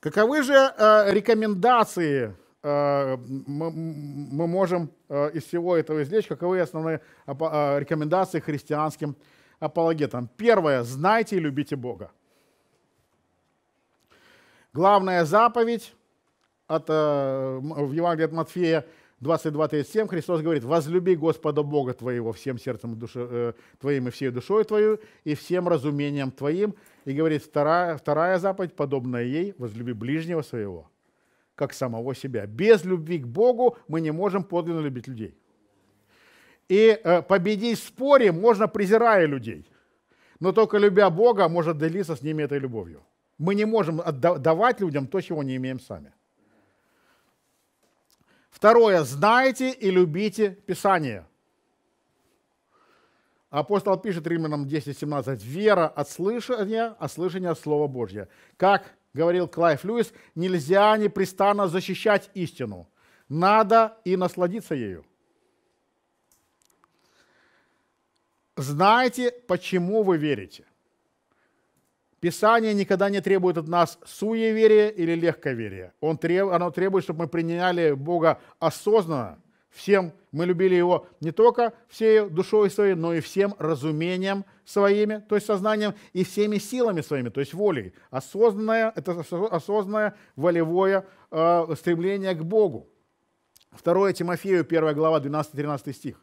Каковы же э, рекомендации э, мы, мы можем э, из всего этого извлечь? Каковы основные э, рекомендации христианским апологетам? Первое. Знайте и любите Бога. Главная заповедь от, э, в Евангелии от Матфея – 22.37 Христос говорит, «Возлюби Господа Бога твоего всем сердцем души, э, твоим и всей душой твою, и всем разумением твоим». И говорит, вторая, вторая заповедь, подобная ей, «Возлюби ближнего своего, как самого себя». Без любви к Богу мы не можем подлинно любить людей. И э, победить в споре можно, презирая людей. Но только любя Бога, может делиться с ними этой любовью. Мы не можем отдавать людям то, чего не имеем сами. Второе, знайте и любите Писание. Апостол пишет Римлянам 10.17, «Вера от слышания, а слышание от Слова Божьего». Как говорил Клайф Льюис, нельзя непрестанно защищать истину. Надо и насладиться ею. Знаете, почему вы верите. Писание никогда не требует от нас суеверия или легковерия. Он треб, оно требует, чтобы мы приняли Бога осознанно, всем мы любили его не только всей душой своей, но и всем разумением своими, то есть сознанием, и всеми силами своими, то есть волей. Осознанное, это осознанное волевое э, стремление к Богу. 2 Тимофею, 1 глава, 12-13 стих.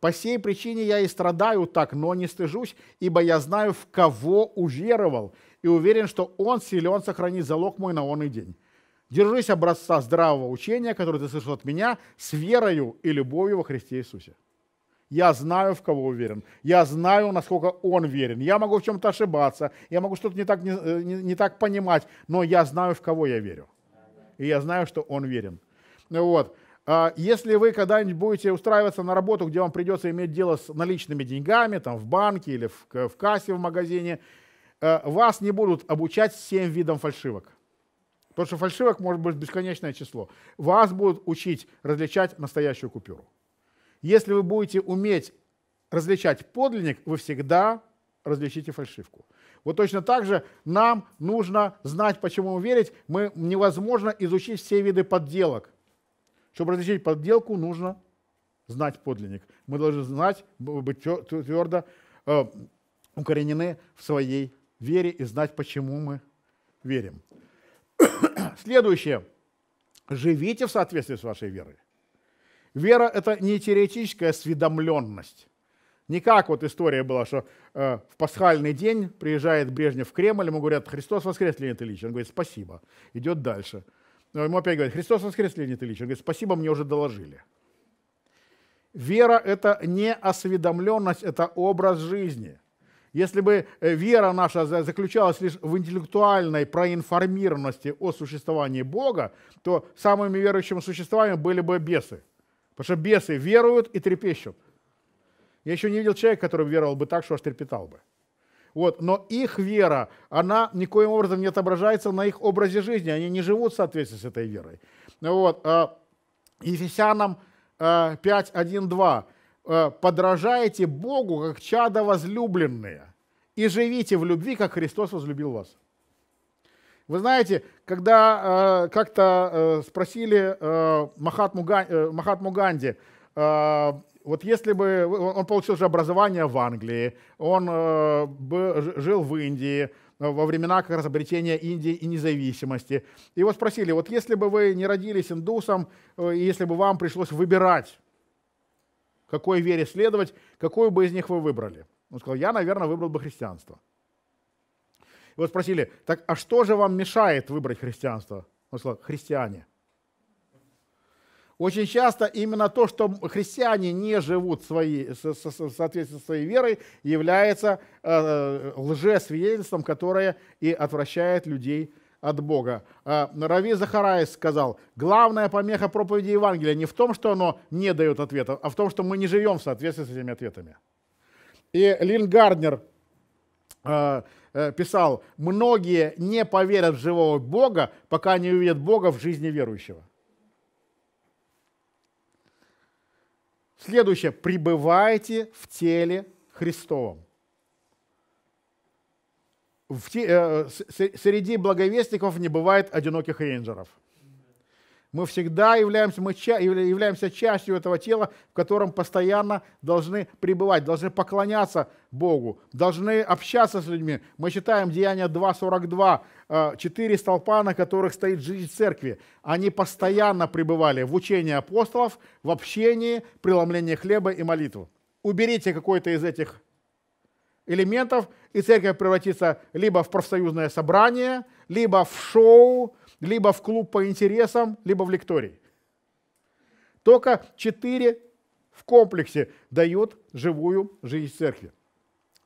По сей причине я и страдаю так, но не стыжусь, ибо я знаю, в кого уверовал, и уверен, что он силен сохранить залог мой на он и день. Держись образца здравого учения, которое ты слышал от меня, с верою и любовью во Христе Иисусе. Я знаю, в кого уверен. Я знаю, насколько он верен. Я могу в чем-то ошибаться. Я могу что-то не так, не, э, не, не так понимать. Но я знаю, в кого я верю. И я знаю, что он верен. Ну вот. А, если вы когда-нибудь будете устраиваться на работу, где вам придется иметь дело с наличными деньгами, там в банке или в, в кассе в магазине, э, вас не будут обучать 7 видам фальшивок. Потому что фальшивок может быть бесконечное число. Вас будут учить различать настоящую купюру. Если вы будете уметь различать подлинник, вы всегда различите фальшивку. Вот точно так же нам нужно знать, почему верить. Мы невозможно изучить все виды подделок – чтобы различить подделку, нужно знать подлинник. Мы должны знать, быть твердо э, укоренены в своей вере и знать, почему мы верим. Следующее. Живите в соответствии с вашей верой. Вера – это не теоретическая осведомленность. Не как вот история была, что э, в пасхальный день приезжает Брежнев в Кремль, ему говорят, Христос воскрес, Леонид Ильич. Он говорит, спасибо. Идет дальше. Но ну, ему опять говорят, Христос воскрес, Леонид Ильич. Он говорит, спасибо, мне уже доложили. Вера – это не осведомленность, это образ жизни. Если бы э, вера наша заключалась лишь в интеллектуальной проинформированности о существовании Бога, то самыми верующими существами были бы бесы. Потому что бесы веруют и трепещут. Я еще не видел человека, который веровал бы так, что аж трепетал бы. Вот. Но их вера, она никоим образом не отображается на их образе жизни. Они не живут в соответствии с этой верой. Вот. А, Ефесянам 5, 1, 2. «Подражайте Богу, как чада возлюбленные, и живите в любви, как Христос возлюбил вас». Вы знаете, когда э, как-то э, спросили э, Махатму, Ган, э, Махатму Ганди, а, вот если бы он получил же образование в Англии, он э, был, жил в Индии э, во времена как раз обретения Индии и независимости. И вот спросили, вот если бы вы не родились индусом, э, если бы вам пришлось выбирать, какой вере следовать, какую бы из них вы выбрали? Он сказал, я, наверное, выбрал бы христианство. Вот спросили, так а что же вам мешает выбрать христианство? Он сказал, христиане. Очень часто именно то, что христиане не живут свои, соответственно своей верой, является э, э, лжесвидетельством, которое и отвращает людей от Бога. Э, Рави Захараис сказал, главная помеха проповеди Евангелия не в том, что оно не дает ответов, а в том, что мы не живем в соответствии с этими ответами. И Лин Гарднер писал, многие не поверят в живого Бога, пока не увидят Бога в жизни верующего. Следующее. Пребывайте в теле Христовом. В те, э, среди благовестников не бывает одиноких рейнджеров – мы всегда являемся, мы ча, являемся частью этого тела, в котором постоянно должны пребывать, должны поклоняться Богу, должны общаться с людьми. Мы читаем Деяния 2.42, э, четыре столпа, на которых стоит жизнь церкви. Они постоянно пребывали в учении апостолов, в общении, преломлении хлеба и молитву. Уберите какой-то из этих элементов, и церковь превратится либо в профсоюзное собрание, либо в шоу, либо в клуб по интересам, либо в лектории. Только четыре в комплексе дают живую жизнь церкви.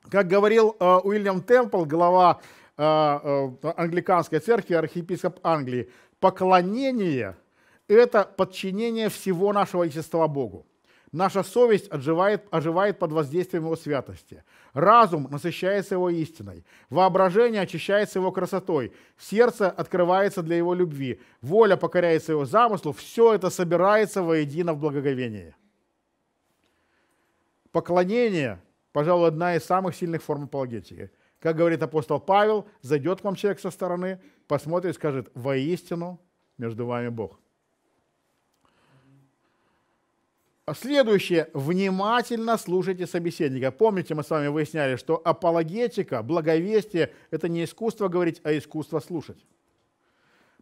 Как говорил э, Уильям Темпл, глава э, э, англиканской церкви, архиепископ Англии, поклонение – это подчинение всего нашего естества Богу. Наша совесть отживает, оживает под воздействием его святости. Разум насыщается его истиной. Воображение очищается его красотой. Сердце открывается для его любви. Воля покоряется его замыслу. Все это собирается воедино в благоговении. Поклонение, пожалуй, одна из самых сильных форм апологетики. Как говорит апостол Павел, зайдет к вам человек со стороны, посмотрит и скажет, воистину между вами Бог. Следующее. Внимательно слушайте собеседника. Помните, мы с вами выясняли, что апологетика, благовестие – это не искусство говорить, а искусство слушать.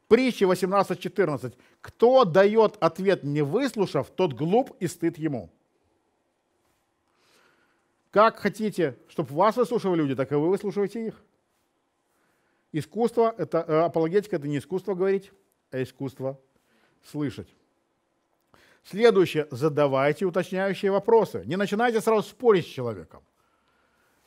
Притча 18.14. «Кто дает ответ, не выслушав, тот глуп и стыд ему». Как хотите, чтобы вас выслушивали люди, так и вы выслушиваете их. Искусство, это, э, апологетика – это не искусство говорить, а искусство слышать. Следующее, задавайте уточняющие вопросы. Не начинайте сразу спорить с человеком.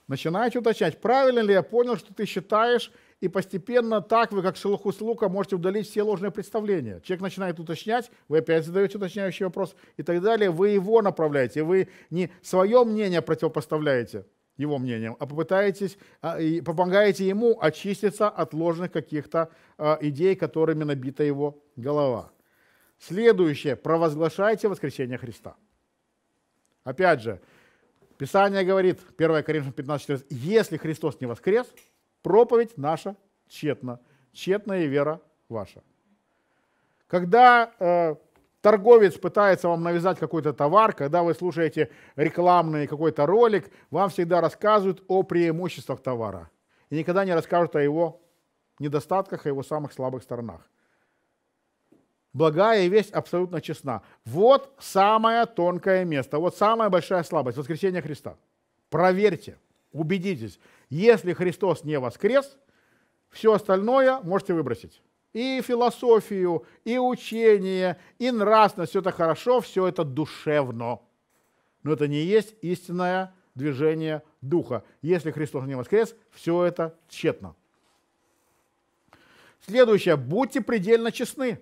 Начинайте уточнять, правильно ли я понял, что ты считаешь, и постепенно так вы, как шелуху с лука, можете удалить все ложные представления. Человек начинает уточнять, вы опять задаете уточняющий вопрос и так далее. Вы его направляете, вы не свое мнение противопоставляете его мнением, а попытаетесь, а, и помогаете ему очиститься от ложных каких-то а, идей, которыми набита его голова. Следующее, провозглашайте воскресение Христа. Опять же, Писание говорит, 1 Коринфянам 15, 14, если Христос не воскрес, проповедь наша тщетна, тщетная вера ваша. Когда э, торговец пытается вам навязать какой-то товар, когда вы слушаете рекламный какой-то ролик, вам всегда рассказывают о преимуществах товара и никогда не расскажут о его недостатках, о его самых слабых сторонах благая весть абсолютно честна. Вот самое тонкое место, вот самая большая слабость – воскресения Христа. Проверьте, убедитесь. Если Христос не воскрес, все остальное можете выбросить. И философию, и учение, и нравственность – все это хорошо, все это душевно. Но это не есть истинное движение Духа. Если Христос не воскрес, все это тщетно. Следующее. Будьте предельно честны.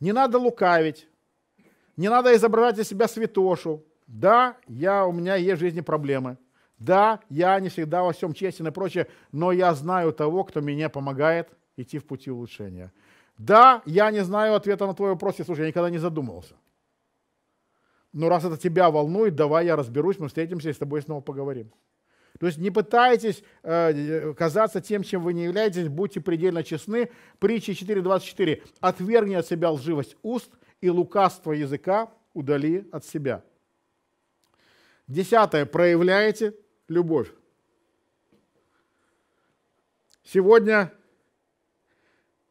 Не надо лукавить, не надо изображать из себя святошу. Да, я, у меня есть в жизни проблемы. Да, я не всегда во всем честен и прочее, но я знаю того, кто мне помогает идти в пути улучшения. Да, я не знаю ответа на твой вопрос, слушай, я никогда не задумывался. Но раз это тебя волнует, давай я разберусь, мы встретимся и с тобой снова поговорим. То есть не пытайтесь э, э, казаться тем, чем вы не являетесь, будьте предельно честны. Притча 4.24. «Отвергни от себя лживость уст и лукавство языка удали от себя». Десятое. Проявляйте любовь. Сегодня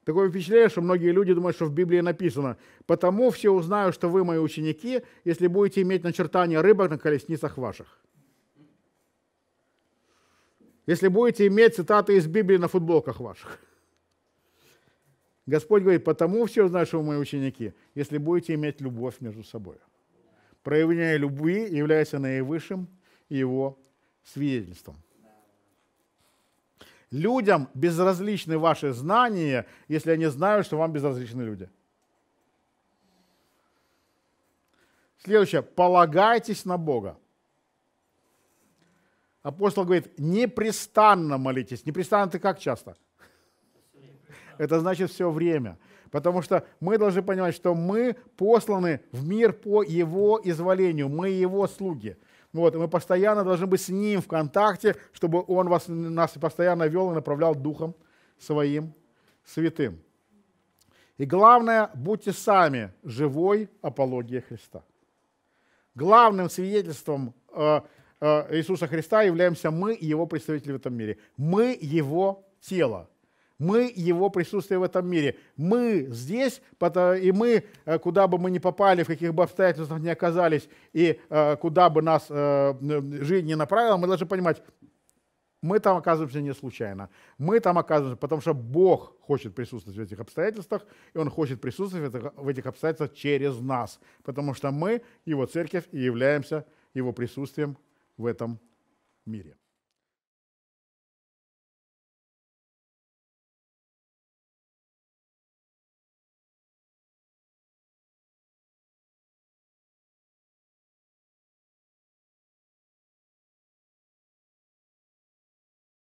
Такое впечатление, что многие люди думают, что в Библии написано. «Потому все узнают, что вы мои ученики, если будете иметь начертание рыбок на колесницах ваших» если будете иметь цитаты из Библии на футболках ваших. Господь говорит, потому все знают, что вы мои ученики, если будете иметь любовь между собой. Проявление любви является наивысшим его свидетельством. Людям безразличны ваши знания, если они знают, что вам безразличны люди. Следующее. Полагайтесь на Бога. Апостол говорит, непрестанно молитесь. Непрестанно ты как часто? Это значит все время. Потому что мы должны понимать, что мы посланы в мир по его изволению, мы его слуги. Вот, мы постоянно должны быть с ним в контакте, чтобы он вас, нас постоянно вел и направлял духом своим святым. И главное, будьте сами живой апологией Христа. Главным свидетельством э, Э, Иисуса Христа являемся мы и Его представители в этом мире. Мы Его тело. Мы Его присутствие в этом мире. Мы здесь, и мы, э, куда бы мы ни попали, в каких бы обстоятельствах ни оказались, и э, куда бы нас жизнь не направила, мы должны понимать, мы там оказываемся не случайно. Мы там оказываемся, потому что Бог хочет присутствовать в этих обстоятельствах, и Он хочет присутствовать в этих, в этих обстоятельствах через нас, потому что мы, Его церковь, и являемся Его присутствием в этом мире.